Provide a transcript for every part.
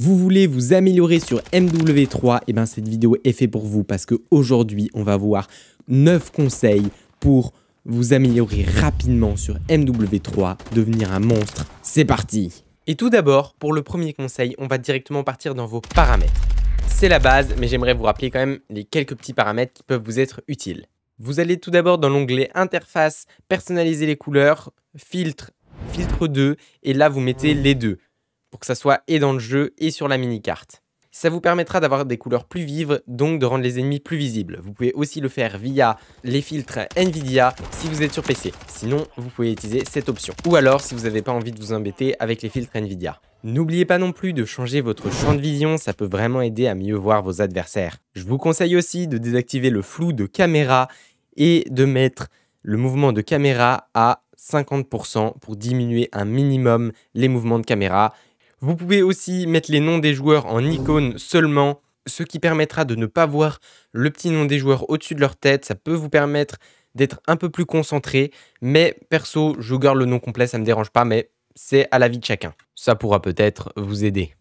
vous voulez vous améliorer sur MW3, et eh bien cette vidéo est faite pour vous parce qu'aujourd'hui, on va voir 9 conseils pour vous améliorer rapidement sur MW3, devenir un monstre. C'est parti Et tout d'abord, pour le premier conseil, on va directement partir dans vos paramètres. C'est la base, mais j'aimerais vous rappeler quand même les quelques petits paramètres qui peuvent vous être utiles. Vous allez tout d'abord dans l'onglet Interface, personnaliser les couleurs, Filtre, Filtre 2, et là vous mettez les deux pour que ça soit et dans le jeu et sur la mini-carte. Ça vous permettra d'avoir des couleurs plus vives, donc de rendre les ennemis plus visibles. Vous pouvez aussi le faire via les filtres Nvidia si vous êtes sur PC. Sinon, vous pouvez utiliser cette option. Ou alors si vous n'avez pas envie de vous embêter avec les filtres Nvidia. N'oubliez pas non plus de changer votre champ de vision, ça peut vraiment aider à mieux voir vos adversaires. Je vous conseille aussi de désactiver le flou de caméra et de mettre le mouvement de caméra à 50% pour diminuer un minimum les mouvements de caméra vous pouvez aussi mettre les noms des joueurs en icône seulement, ce qui permettra de ne pas voir le petit nom des joueurs au-dessus de leur tête. Ça peut vous permettre d'être un peu plus concentré, mais perso, je garde le nom complet, ça me dérange pas, mais c'est à l'avis de chacun. Ça pourra peut-être vous aider.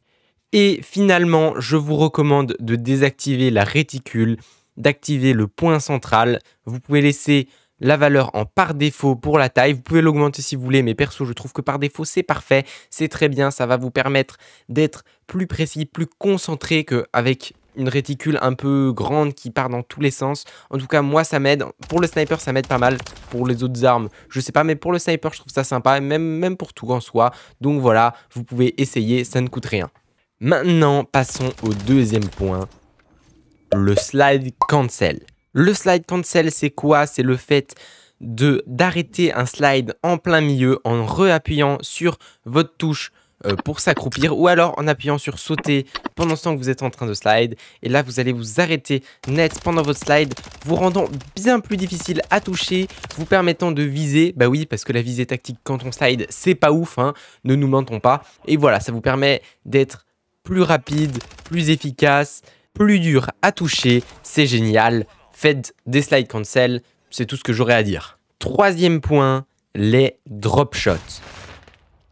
Et finalement, je vous recommande de désactiver la réticule, d'activer le point central. Vous pouvez laisser la valeur en par défaut pour la taille. Vous pouvez l'augmenter si vous voulez, mais perso, je trouve que par défaut, c'est parfait. C'est très bien, ça va vous permettre d'être plus précis, plus concentré qu'avec une réticule un peu grande qui part dans tous les sens. En tout cas, moi, ça m'aide. Pour le sniper, ça m'aide pas mal. Pour les autres armes, je sais pas, mais pour le sniper, je trouve ça sympa, même, même pour tout en soi. Donc voilà, vous pouvez essayer, ça ne coûte rien. Maintenant, passons au deuxième point, le slide cancel. Le slide cancel, c'est quoi C'est le fait de d'arrêter un slide en plein milieu en réappuyant sur votre touche euh, pour s'accroupir ou alors en appuyant sur sauter pendant ce temps que vous êtes en train de slide et là vous allez vous arrêter net pendant votre slide vous rendant bien plus difficile à toucher vous permettant de viser bah oui parce que la visée tactique quand on slide c'est pas ouf hein, ne nous mentons pas et voilà ça vous permet d'être plus rapide plus efficace plus dur à toucher c'est génial Faites des slides cancel, c'est tout ce que j'aurais à dire. Troisième point, les drop shots.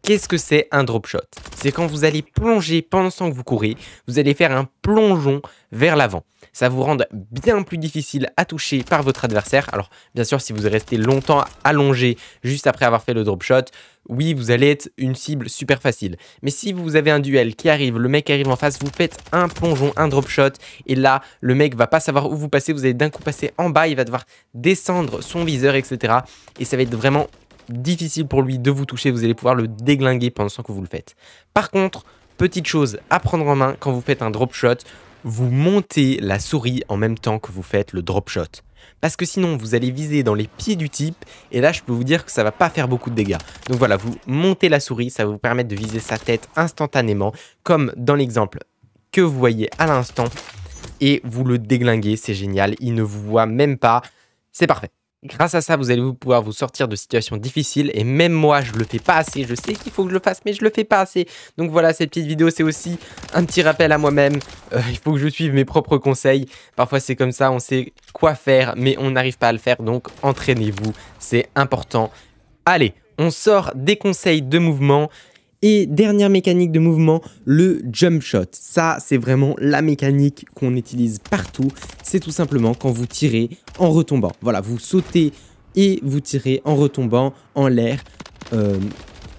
Qu'est-ce que c'est un drop shot C'est quand vous allez plonger pendant que vous courez, vous allez faire un plongeon vers l'avant. Ça vous rend bien plus difficile à toucher par votre adversaire. Alors bien sûr, si vous restez longtemps allongé juste après avoir fait le drop shot, oui, vous allez être une cible super facile. Mais si vous avez un duel qui arrive, le mec arrive en face, vous faites un plongeon, un drop shot, et là, le mec va pas savoir où vous passez, vous allez d'un coup passer en bas, il va devoir descendre son viseur, etc. Et ça va être vraiment difficile pour lui de vous toucher, vous allez pouvoir le déglinguer pendant que vous le faites. Par contre, petite chose à prendre en main quand vous faites un drop shot, vous montez la souris en même temps que vous faites le drop shot. Parce que sinon, vous allez viser dans les pieds du type, et là, je peux vous dire que ça va pas faire beaucoup de dégâts. Donc voilà, vous montez la souris, ça va vous permettre de viser sa tête instantanément, comme dans l'exemple que vous voyez à l'instant, et vous le déglinguez, c'est génial, il ne vous voit même pas, c'est parfait. Grâce à ça, vous allez pouvoir vous sortir de situations difficiles. Et même moi, je le fais pas assez. Je sais qu'il faut que je le fasse, mais je le fais pas assez. Donc voilà, cette petite vidéo, c'est aussi un petit rappel à moi-même. Euh, il faut que je suive mes propres conseils. Parfois, c'est comme ça, on sait quoi faire, mais on n'arrive pas à le faire. Donc entraînez-vous, c'est important. Allez, on sort des conseils de mouvement. Et dernière mécanique de mouvement, le jump shot. Ça, c'est vraiment la mécanique qu'on utilise partout. C'est tout simplement quand vous tirez en retombant. Voilà, vous sautez et vous tirez en retombant en l'air. Euh,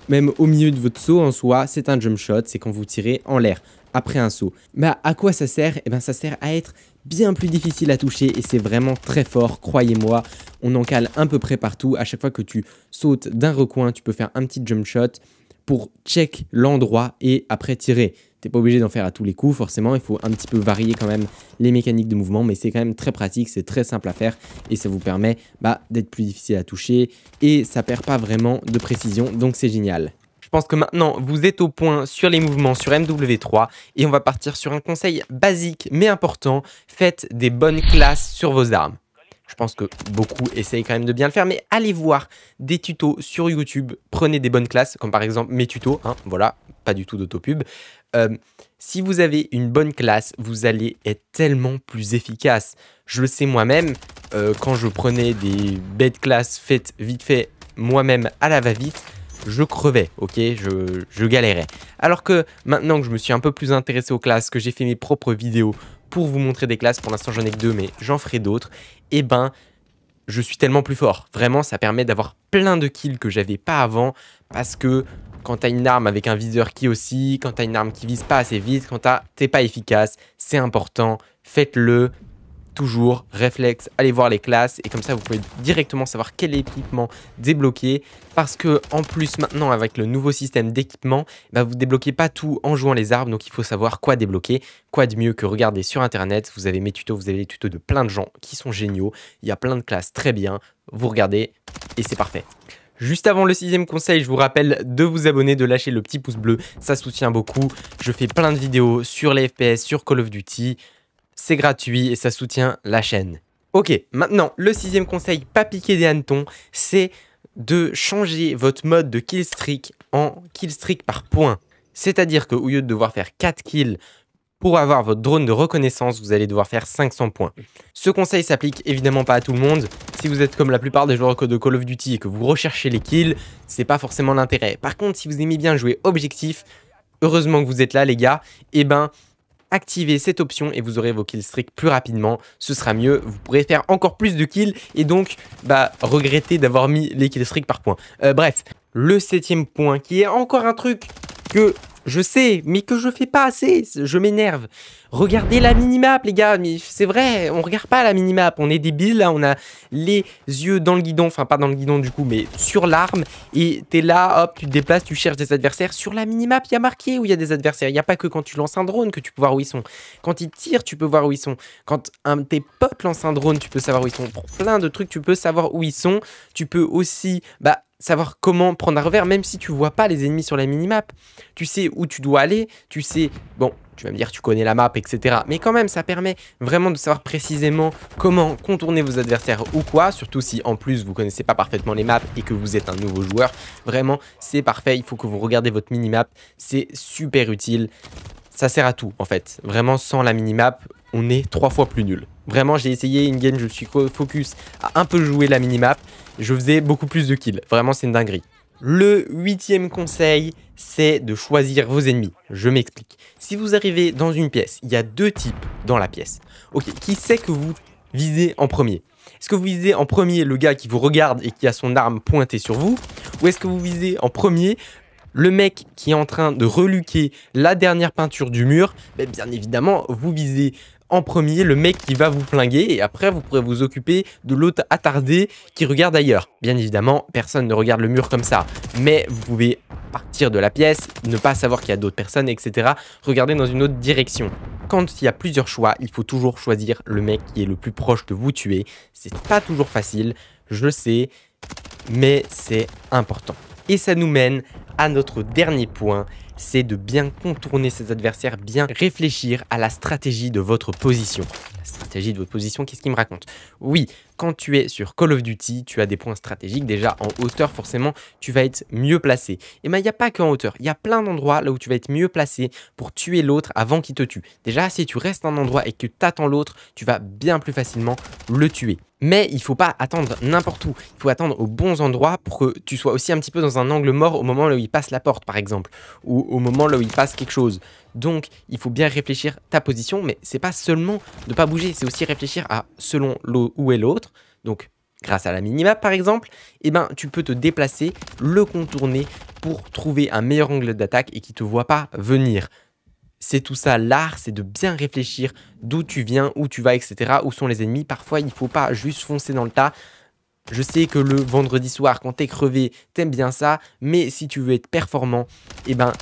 même au milieu de votre saut en soi, c'est un jump shot, c'est quand vous tirez en l'air après un saut. Bah à quoi ça sert Eh bien, ça sert à être bien plus difficile à toucher et c'est vraiment très fort, croyez-moi. On en cale à peu près partout. À chaque fois que tu sautes d'un recoin, tu peux faire un petit jump shot pour check l'endroit et après tirer. T'es pas obligé d'en faire à tous les coups, forcément, il faut un petit peu varier quand même les mécaniques de mouvement, mais c'est quand même très pratique, c'est très simple à faire, et ça vous permet bah, d'être plus difficile à toucher, et ça perd pas vraiment de précision, donc c'est génial. Je pense que maintenant, vous êtes au point sur les mouvements sur MW3 et on va partir sur un conseil basique mais important. Faites des bonnes classes sur vos armes. Je pense que beaucoup essayent quand même de bien le faire, mais allez voir des tutos sur YouTube, prenez des bonnes classes, comme par exemple mes tutos, hein, voilà, pas du tout d'autopub. Euh, si vous avez une bonne classe, vous allez être tellement plus efficace. Je le sais moi-même, euh, quand je prenais des bêtes classes faites vite fait moi-même à la va-vite, je crevais, ok, je, je galérais. Alors que maintenant que je me suis un peu plus intéressé aux classes, que j'ai fait mes propres vidéos pour vous montrer des classes, pour l'instant j'en ai que deux, mais j'en ferai d'autres, et eh ben je suis tellement plus fort. Vraiment, ça permet d'avoir plein de kills que j'avais pas avant, parce que quand t'as une arme avec un viseur qui aussi, quand t'as une arme qui vise pas assez vite, quand t'es pas efficace, c'est important, faites-le, toujours réflexe, allez voir les classes et comme ça vous pouvez directement savoir quel équipement débloquer parce que en plus maintenant avec le nouveau système d'équipement, eh ben, vous débloquez pas tout en jouant les arbres donc il faut savoir quoi débloquer, quoi de mieux que regarder sur internet, vous avez mes tutos, vous avez les tutos de plein de gens qui sont géniaux, il y a plein de classes très bien, vous regardez et c'est parfait. Juste avant le sixième conseil, je vous rappelle de vous abonner, de lâcher le petit pouce bleu, ça soutient beaucoup. Je fais plein de vidéos sur les FPS, sur Call of Duty, c'est gratuit et ça soutient la chaîne. Ok, maintenant, le sixième conseil, pas piqué des hannetons, c'est de changer votre mode de kill streak en kill streak par point. C'est-à-dire que au lieu de devoir faire 4 kills pour avoir votre drone de reconnaissance, vous allez devoir faire 500 points. Ce conseil s'applique évidemment pas à tout le monde. Si vous êtes comme la plupart des joueurs de Call of Duty et que vous recherchez les kills, c'est pas forcément l'intérêt. Par contre, si vous aimez bien jouer objectif, heureusement que vous êtes là les gars, et eh ben activez cette option et vous aurez vos kills streaks plus rapidement. Ce sera mieux, vous pourrez faire encore plus de kills et donc bah, regretter d'avoir mis les kill par point. Euh, bref, le septième point qui est encore un truc que je sais, mais que je fais pas assez, je m'énerve. Regardez la minimap, les gars, mais c'est vrai, on regarde pas la minimap, on est débile, là, hein, on a les yeux dans le guidon, enfin pas dans le guidon du coup, mais sur l'arme, et t'es là, hop, tu te déplaces, tu cherches des adversaires. Sur la minimap, il y a marqué où il y a des adversaires, il n'y a pas que quand tu lances un drone que tu peux voir où ils sont. Quand ils tirent, tu peux voir où ils sont. Quand un, tes potes lancent un drone, tu peux savoir où ils sont. Pour plein de trucs, tu peux savoir où ils sont. Tu peux aussi, bah, savoir comment prendre un revers, même si tu vois pas les ennemis sur la minimap. Tu sais où tu dois aller, tu sais... Bon, tu vas me dire tu connais la map, etc. Mais quand même, ça permet vraiment de savoir précisément comment contourner vos adversaires ou quoi, surtout si en plus vous connaissez pas parfaitement les maps et que vous êtes un nouveau joueur. Vraiment, c'est parfait, il faut que vous regardez votre minimap, c'est super utile. Ça sert à tout en fait. Vraiment, sans la minimap, on est trois fois plus nul. Vraiment, j'ai essayé une game, je suis focus à un peu jouer la minimap je faisais beaucoup plus de kills. Vraiment, c'est une dinguerie. Le huitième conseil, c'est de choisir vos ennemis. Je m'explique. Si vous arrivez dans une pièce, il y a deux types dans la pièce. Ok, qui c'est que vous visez en premier Est-ce que vous visez en premier le gars qui vous regarde et qui a son arme pointée sur vous Ou est-ce que vous visez en premier le mec qui est en train de reluquer la dernière peinture du mur, ben, bien évidemment, vous visez en premier le mec qui va vous flinguer et après vous pourrez vous occuper de l'autre attardé qui regarde ailleurs. Bien évidemment, personne ne regarde le mur comme ça, mais vous pouvez partir de la pièce, ne pas savoir qu'il y a d'autres personnes, etc. Regarder dans une autre direction. Quand il y a plusieurs choix, il faut toujours choisir le mec qui est le plus proche de vous tuer. C'est pas toujours facile, je le sais, mais c'est important. Et ça nous mène à notre dernier point, c'est de bien contourner ses adversaires, bien réfléchir à la stratégie de votre position s'agit de votre position, qu'est-ce qu'il me raconte Oui, quand tu es sur Call of Duty, tu as des points stratégiques. Déjà, en hauteur, forcément, tu vas être mieux placé. Et eh bien, il n'y a pas qu'en hauteur. Il y a plein d'endroits là où tu vas être mieux placé pour tuer l'autre avant qu'il te tue. Déjà, si tu restes en un endroit et que tu attends l'autre, tu vas bien plus facilement le tuer. Mais il faut pas attendre n'importe où. Il faut attendre aux bons endroits pour que tu sois aussi un petit peu dans un angle mort au moment où il passe la porte, par exemple, ou au moment où il passe quelque chose. Donc, il faut bien réfléchir ta position, mais c'est pas seulement de pas bouger, c'est aussi réfléchir à selon où est l'autre. Donc, grâce à la minimap par exemple, eh ben, tu peux te déplacer, le contourner pour trouver un meilleur angle d'attaque et qui te voit pas venir. C'est tout ça l'art, c'est de bien réfléchir d'où tu viens, où tu vas, etc. Où sont les ennemis. Parfois, il ne faut pas juste foncer dans le tas. Je sais que le vendredi soir, quand t'es crevé, t'aimes bien ça, mais si tu veux être performant, eh ben,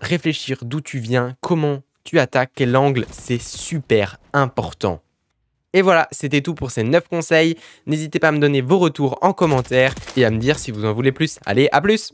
réfléchir d'où tu viens, comment tu attaques, quel angle, c'est super important. Et voilà, c'était tout pour ces 9 conseils. N'hésitez pas à me donner vos retours en commentaire et à me dire si vous en voulez plus. Allez, à plus